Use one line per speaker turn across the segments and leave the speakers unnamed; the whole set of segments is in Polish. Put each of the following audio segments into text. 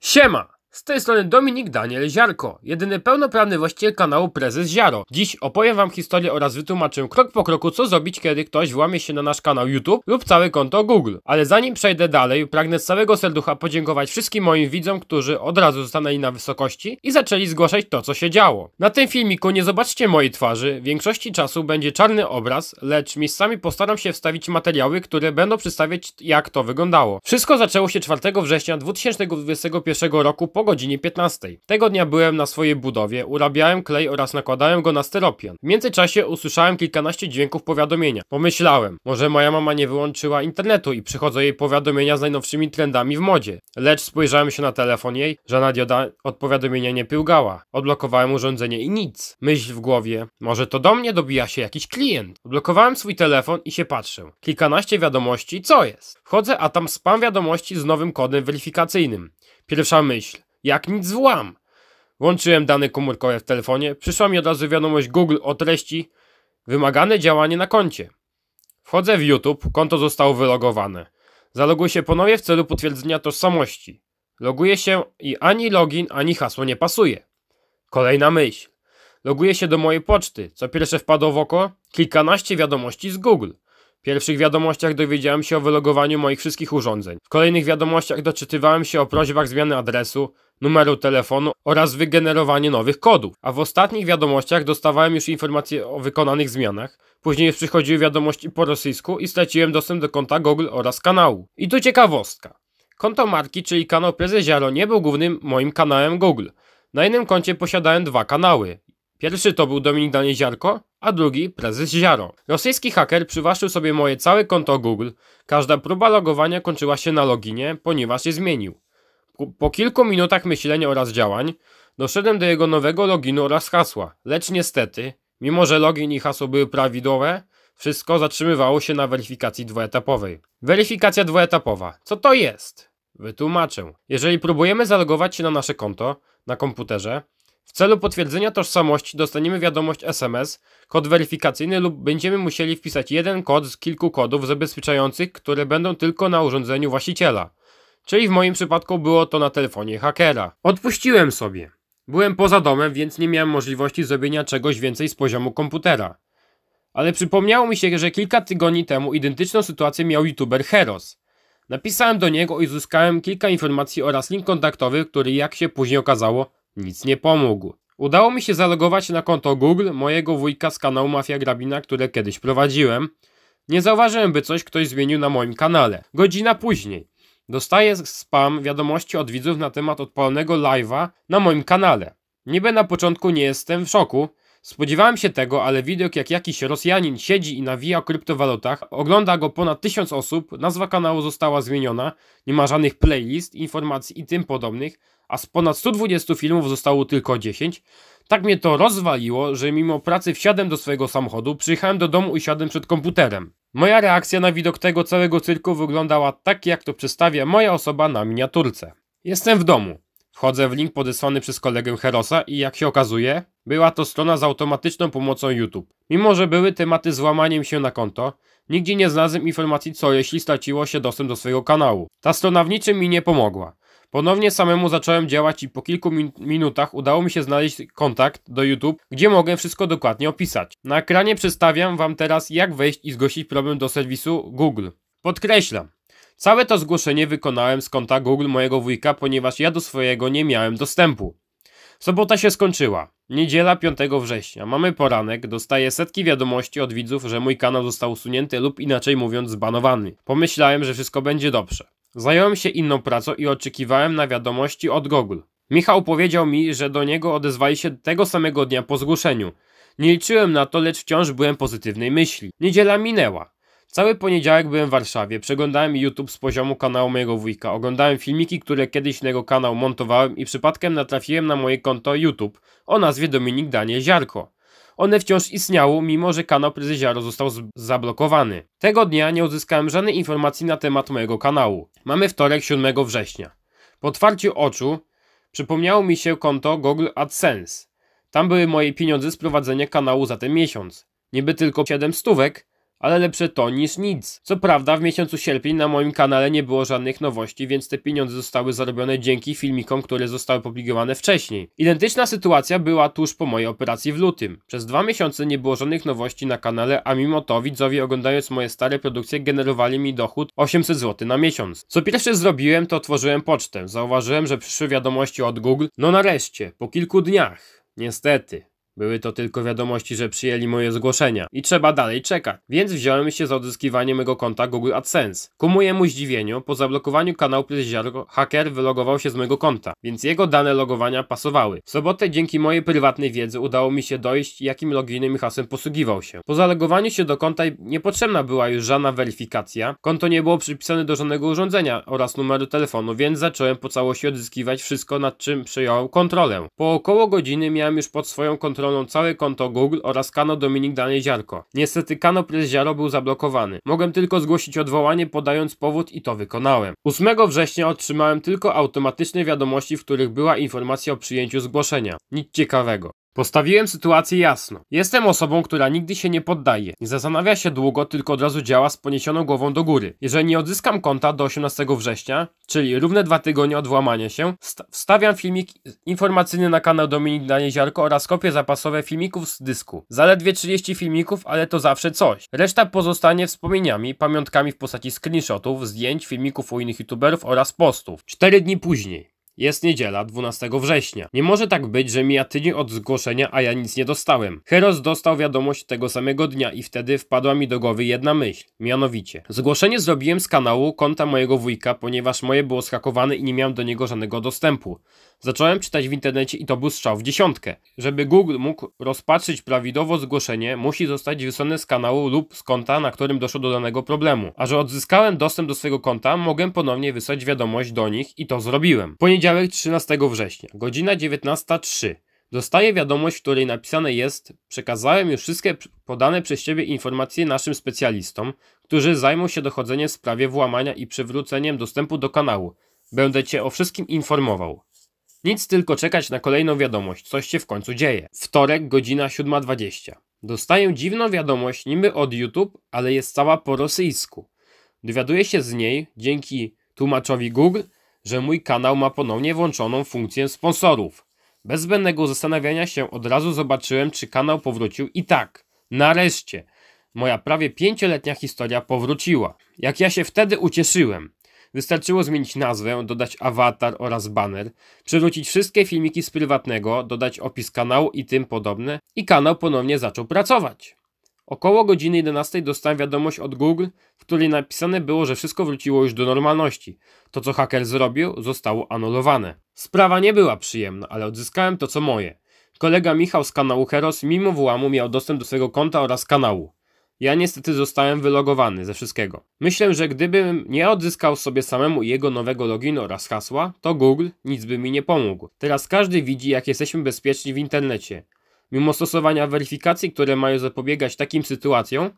Siema! Z tej strony Dominik Daniel Ziarko, jedyny pełnoprawny właściciel kanału Prezes Ziaro. Dziś opowiem wam historię oraz wytłumaczę krok po kroku co zrobić, kiedy ktoś włamie się na nasz kanał YouTube lub całe konto Google. Ale zanim przejdę dalej, pragnę z całego serducha podziękować wszystkim moim widzom, którzy od razu stanęli na wysokości i zaczęli zgłaszać to co się działo. Na tym filmiku nie zobaczcie mojej twarzy, w większości czasu będzie czarny obraz, lecz miejscami postaram się wstawić materiały, które będą przedstawiać jak to wyglądało. Wszystko zaczęło się 4 września 2021 roku po po godzinie 15. Tego dnia byłem na swojej budowie, urabiałem klej oraz nakładałem go na styropian. W międzyczasie usłyszałem kilkanaście dźwięków powiadomienia. Pomyślałem, może moja mama nie wyłączyła internetu i przychodzą jej powiadomienia z najnowszymi trendami w modzie. Lecz spojrzałem się na telefon jej, żadna dioda od powiadomienia nie pyłgała. Odblokowałem urządzenie i nic. Myśl w głowie, może to do mnie dobija się jakiś klient. Odblokowałem swój telefon i się patrzę. Kilkanaście wiadomości, co jest? Wchodzę, a tam spam wiadomości z nowym kodem weryfikacyjnym. Pierwsza myśl. Jak nic złam! Włączyłem dane komórkowe w telefonie, przyszła mi od razu wiadomość Google o treści Wymagane działanie na koncie. Wchodzę w YouTube, konto zostało wylogowane. Zaloguję się ponownie w celu potwierdzenia tożsamości. Loguję się i ani login, ani hasło nie pasuje. Kolejna myśl. Loguję się do mojej poczty. Co pierwsze wpadło w oko? Kilkanaście wiadomości z Google. W pierwszych wiadomościach dowiedziałem się o wylogowaniu moich wszystkich urządzeń. W kolejnych wiadomościach doczytywałem się o prośbach zmiany adresu, numeru telefonu oraz wygenerowanie nowych kodów. A w ostatnich wiadomościach dostawałem już informacje o wykonanych zmianach, później przychodziły wiadomości po rosyjsku i straciłem dostęp do konta Google oraz kanału. I tu ciekawostka. Konto marki, czyli kanał Prezeziaro nie był głównym moim kanałem Google. Na innym koncie posiadałem dwa kanały. Pierwszy to był Dominik Ziarko, a drugi prezes Ziaro. Rosyjski haker przywłaszczył sobie moje całe konto Google. Każda próba logowania kończyła się na loginie, ponieważ je zmienił. Po kilku minutach myślenia oraz działań doszedłem do jego nowego loginu oraz hasła, lecz niestety, mimo że login i hasło były prawidłowe, wszystko zatrzymywało się na weryfikacji dwuetapowej. Weryfikacja dwuetapowa. Co to jest? Wytłumaczę. Jeżeli próbujemy zalogować się na nasze konto na komputerze, w celu potwierdzenia tożsamości dostaniemy wiadomość SMS, kod weryfikacyjny lub będziemy musieli wpisać jeden kod z kilku kodów zabezpieczających, które będą tylko na urządzeniu właściciela. Czyli w moim przypadku było to na telefonie hakera. Odpuściłem sobie. Byłem poza domem, więc nie miałem możliwości zrobienia czegoś więcej z poziomu komputera. Ale przypomniało mi się, że kilka tygodni temu identyczną sytuację miał youtuber Heros. Napisałem do niego i uzyskałem kilka informacji oraz link kontaktowy, który jak się później okazało, nic nie pomógł. Udało mi się zalogować na konto Google mojego wujka z kanału Mafia Grabina, które kiedyś prowadziłem. Nie zauważyłem, by coś ktoś zmienił na moim kanale. Godzina później. Dostaję spam wiadomości od widzów na temat odpalonego live'a na moim kanale. Niby na początku nie jestem w szoku, Spodziewałem się tego, ale widok jak jakiś Rosjanin siedzi i nawija o kryptowalutach, ogląda go ponad tysiąc osób, nazwa kanału została zmieniona, nie ma żadnych playlist, informacji i tym podobnych, a z ponad 120 filmów zostało tylko 10. Tak mnie to rozwaliło, że mimo pracy wsiadłem do swojego samochodu, przyjechałem do domu i siadłem przed komputerem. Moja reakcja na widok tego całego cyrku wyglądała tak, jak to przedstawia moja osoba na miniaturce. Jestem w domu. Wchodzę w link podesłany przez kolegę Herosa i jak się okazuje, była to strona z automatyczną pomocą YouTube. Mimo, że były tematy z łamaniem się na konto, nigdzie nie znalazłem informacji co jeśli straciło się dostęp do swojego kanału. Ta strona w niczym mi nie pomogła. Ponownie samemu zacząłem działać i po kilku min minutach udało mi się znaleźć kontakt do YouTube, gdzie mogę wszystko dokładnie opisać. Na ekranie przedstawiam Wam teraz jak wejść i zgłosić problem do serwisu Google. Podkreślam, całe to zgłoszenie wykonałem z konta Google mojego wujka, ponieważ ja do swojego nie miałem dostępu. Sobota się skończyła. Niedziela 5 września. Mamy poranek, dostaję setki wiadomości od widzów, że mój kanał został usunięty lub inaczej mówiąc zbanowany. Pomyślałem, że wszystko będzie dobrze. Zająłem się inną pracą i oczekiwałem na wiadomości od Google. Michał powiedział mi, że do niego odezwali się tego samego dnia po zgłoszeniu. Nie liczyłem na to, lecz wciąż byłem pozytywnej myśli. Niedziela minęła. Cały poniedziałek byłem w Warszawie, przeglądałem YouTube z poziomu kanału mojego wujka, oglądałem filmiki, które kiedyś na jego kanał montowałem i przypadkiem natrafiłem na moje konto YouTube o nazwie Dominik Danie Ziarko. One wciąż istniały, mimo że kanał Prezy został zablokowany. Tego dnia nie uzyskałem żadnej informacji na temat mojego kanału. Mamy wtorek 7 września. Po otwarciu oczu przypomniało mi się konto Google AdSense. Tam były moje pieniądze z prowadzenia kanału za ten miesiąc. Niby tylko 7 stówek, ale lepsze to niż nic. Co prawda w miesiącu sierpień na moim kanale nie było żadnych nowości, więc te pieniądze zostały zarobione dzięki filmikom, które zostały publikowane wcześniej. Identyczna sytuacja była tuż po mojej operacji w lutym. Przez dwa miesiące nie było żadnych nowości na kanale, a mimo to widzowie oglądając moje stare produkcje generowali mi dochód 800 zł na miesiąc. Co pierwsze zrobiłem to otworzyłem pocztę. Zauważyłem, że przyszły wiadomości od Google. No nareszcie, po kilku dniach. Niestety, były to tylko wiadomości, że przyjęli moje zgłoszenia i trzeba dalej czekać, więc wziąłem się za odzyskiwanie mego konta Google AdSense. Ku mojemu zdziwieniu, po zablokowaniu kanału przez ziarko, haker wylogował się z mojego konta, więc jego dane logowania pasowały. W sobotę dzięki mojej prywatnej wiedzy udało mi się dojść, jakim loginem i hasłem posługiwał się. Po zalogowaniu się do konta niepotrzebna była już żadna weryfikacja, konto nie było przypisane do żadnego urządzenia oraz numeru telefonu, więc zacząłem po całości odzyskiwać wszystko, nad czym przejąłem kontrolę. Po około godziny miałem już pod swoją kontrolą całe konto Google oraz kanał Dominik Danej Ziarko. Niestety kanał Prez Ziaro był zablokowany. Mogłem tylko zgłosić odwołanie podając powód i to wykonałem. 8 września otrzymałem tylko automatyczne wiadomości, w których była informacja o przyjęciu zgłoszenia. Nic ciekawego. Postawiłem sytuację jasno. Jestem osobą, która nigdy się nie poddaje. Nie zastanawia się długo, tylko od razu działa z poniesioną głową do góry. Jeżeli nie odzyskam konta do 18 września, czyli równe dwa tygodnie od włamania się, wstawiam filmik informacyjny na kanał Dominik Danieziarko oraz kopie zapasowe filmików z dysku. Zaledwie 30 filmików, ale to zawsze coś. Reszta pozostanie wspomnieniami, pamiątkami w postaci screenshotów, zdjęć, filmików u innych youtuberów oraz postów. 4 dni później. Jest niedziela, 12 września. Nie może tak być, że mija tydzień od zgłoszenia, a ja nic nie dostałem. Heros dostał wiadomość tego samego dnia i wtedy wpadła mi do głowy jedna myśl. Mianowicie, zgłoszenie zrobiłem z kanału konta mojego wujka, ponieważ moje było schakowane i nie miałem do niego żadnego dostępu. Zacząłem czytać w internecie i to był strzał w dziesiątkę. Żeby Google mógł rozpatrzyć prawidłowo zgłoszenie, musi zostać wysłane z kanału lub z konta, na którym doszło do danego problemu. A że odzyskałem dostęp do swojego konta, mogłem ponownie wysłać wiadomość do nich i to zrobiłem. Poniedziałek 13 września, godzina 19.03. Dostaję wiadomość, w której napisane jest: Przekazałem już wszystkie podane przez Ciebie informacje naszym specjalistom, którzy zajmą się dochodzeniem w sprawie włamania i przywróceniem dostępu do kanału. Będę Cię o wszystkim informował. Nic tylko czekać na kolejną wiadomość, coś się w końcu dzieje. Wtorek, godzina 7.20. Dostaję dziwną wiadomość niby od YouTube, ale jest cała po rosyjsku. Dowiaduję się z niej, dzięki tłumaczowi Google, że mój kanał ma ponownie włączoną funkcję sponsorów. Bez zbędnego zastanawiania się od razu zobaczyłem, czy kanał powrócił i tak, nareszcie, moja prawie pięcioletnia historia powróciła. Jak ja się wtedy ucieszyłem. Wystarczyło zmienić nazwę, dodać awatar oraz banner, przywrócić wszystkie filmiki z prywatnego, dodać opis kanału i tym podobne i kanał ponownie zaczął pracować. Około godziny 11 dostałem wiadomość od Google, w której napisane było, że wszystko wróciło już do normalności. To co haker zrobił zostało anulowane. Sprawa nie była przyjemna, ale odzyskałem to co moje. Kolega Michał z kanału Heros mimo włamu miał dostęp do swojego konta oraz kanału. Ja niestety zostałem wylogowany ze wszystkiego. Myślę, że gdybym nie odzyskał sobie samemu jego nowego loginu oraz hasła, to Google nic by mi nie pomógł. Teraz każdy widzi, jak jesteśmy bezpieczni w internecie. Mimo stosowania weryfikacji, które mają zapobiegać takim sytuacjom,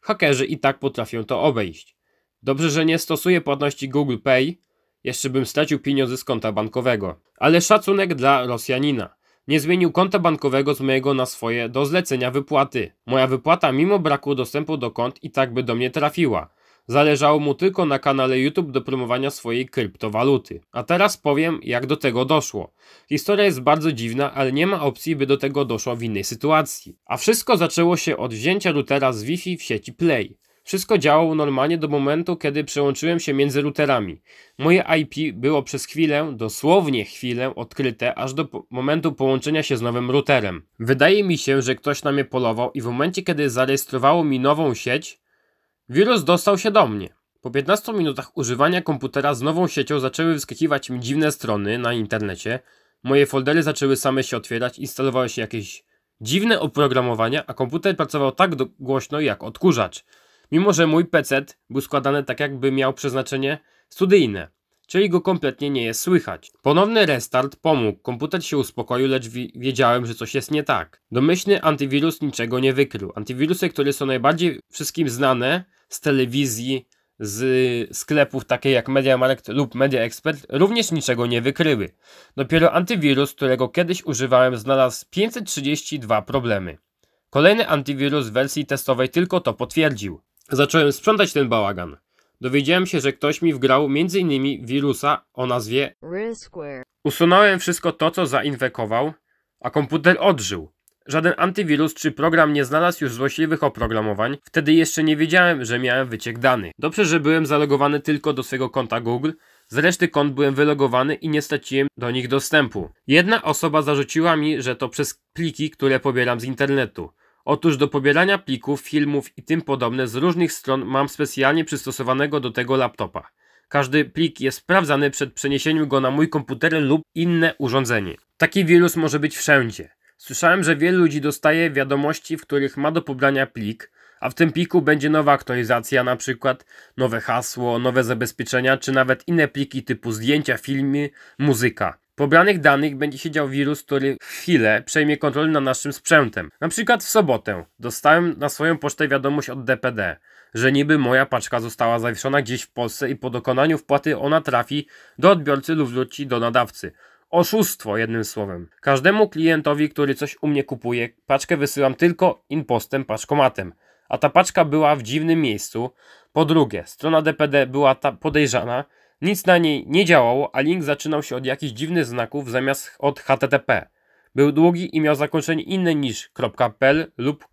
hakerzy i tak potrafią to obejść. Dobrze, że nie stosuję płatności Google Pay, jeszcze bym stracił pieniądze z konta bankowego. Ale szacunek dla Rosjanina. Nie zmienił konta bankowego z mojego na swoje do zlecenia wypłaty. Moja wypłata mimo braku dostępu do kont i tak by do mnie trafiła. Zależało mu tylko na kanale YouTube do promowania swojej kryptowaluty. A teraz powiem, jak do tego doszło. Historia jest bardzo dziwna, ale nie ma opcji, by do tego doszło w innej sytuacji. A wszystko zaczęło się od wzięcia routera z Wi-Fi w sieci Play. Wszystko działało normalnie do momentu, kiedy przełączyłem się między routerami. Moje IP było przez chwilę, dosłownie chwilę, odkryte aż do momentu połączenia się z nowym routerem. Wydaje mi się, że ktoś na mnie polował i w momencie, kiedy zarejestrowało mi nową sieć, wirus dostał się do mnie. Po 15 minutach używania komputera z nową siecią zaczęły wyskakiwać mi dziwne strony na internecie. Moje foldery zaczęły same się otwierać, instalowały się jakieś dziwne oprogramowania, a komputer pracował tak głośno jak odkurzacz. Mimo, że mój PC był składany tak jakby miał przeznaczenie studyjne, czyli go kompletnie nie jest słychać. Ponowny restart pomógł, komputer się uspokoił, lecz wiedziałem, że coś jest nie tak. Domyślny antywirus niczego nie wykrył. Antywirusy, które są najbardziej wszystkim znane z telewizji, z sklepów takie jak Media Markt lub Media Expert, również niczego nie wykryły. Dopiero antywirus, którego kiedyś używałem, znalazł 532 problemy. Kolejny antywirus w wersji testowej tylko to potwierdził. Zacząłem sprzątać ten bałagan. Dowiedziałem się, że ktoś mi wgrał m.in. wirusa o nazwie Usunąłem wszystko to, co zainfekował, a komputer odżył. Żaden antywirus czy program nie znalazł już złośliwych oprogramowań, wtedy jeszcze nie wiedziałem, że miałem wyciek danych. Dobrze, że byłem zalogowany tylko do swojego konta Google, z reszty kont byłem wylogowany i nie straciłem do nich dostępu. Jedna osoba zarzuciła mi, że to przez pliki, które pobieram z internetu. Otóż do pobierania plików, filmów i tym podobne z różnych stron mam specjalnie przystosowanego do tego laptopa. Każdy plik jest sprawdzany przed przeniesieniem go na mój komputer lub inne urządzenie. Taki wirus może być wszędzie. Słyszałem, że wielu ludzi dostaje wiadomości, w których ma do pobrania plik, a w tym pliku będzie nowa aktualizacja, na przykład nowe hasło, nowe zabezpieczenia, czy nawet inne pliki typu zdjęcia, filmy, muzyka pobranych danych będzie siedział wirus, który chwilę przejmie kontrolę nad naszym sprzętem. Na przykład w sobotę dostałem na swoją pocztę wiadomość od DPD, że niby moja paczka została zawieszona gdzieś w Polsce i po dokonaniu wpłaty ona trafi do odbiorcy lub wróci do nadawcy. Oszustwo jednym słowem. Każdemu klientowi, który coś u mnie kupuje, paczkę wysyłam tylko impostem paczkomatem. A ta paczka była w dziwnym miejscu. Po drugie, strona DPD była podejrzana, nic na niej nie działało, a link zaczynał się od jakichś dziwnych znaków zamiast od HTTP. Był długi i miał zakończenie inne niż .pl lub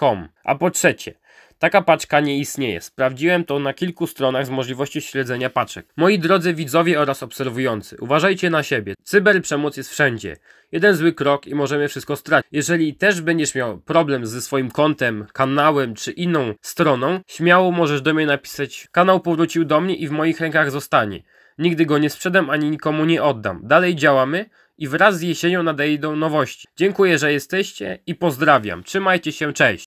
.com. A po trzecie, Taka paczka nie istnieje. Sprawdziłem to na kilku stronach z możliwości śledzenia paczek. Moi drodzy widzowie oraz obserwujący, uważajcie na siebie. Cyberprzemoc jest wszędzie. Jeden zły krok i możemy wszystko stracić. Jeżeli też będziesz miał problem ze swoim kontem, kanałem czy inną stroną, śmiało możesz do mnie napisać kanał powrócił do mnie i w moich rękach zostanie. Nigdy go nie sprzedam ani nikomu nie oddam. Dalej działamy i wraz z jesienią nadejdą nowości. Dziękuję, że jesteście i pozdrawiam. Trzymajcie się, cześć!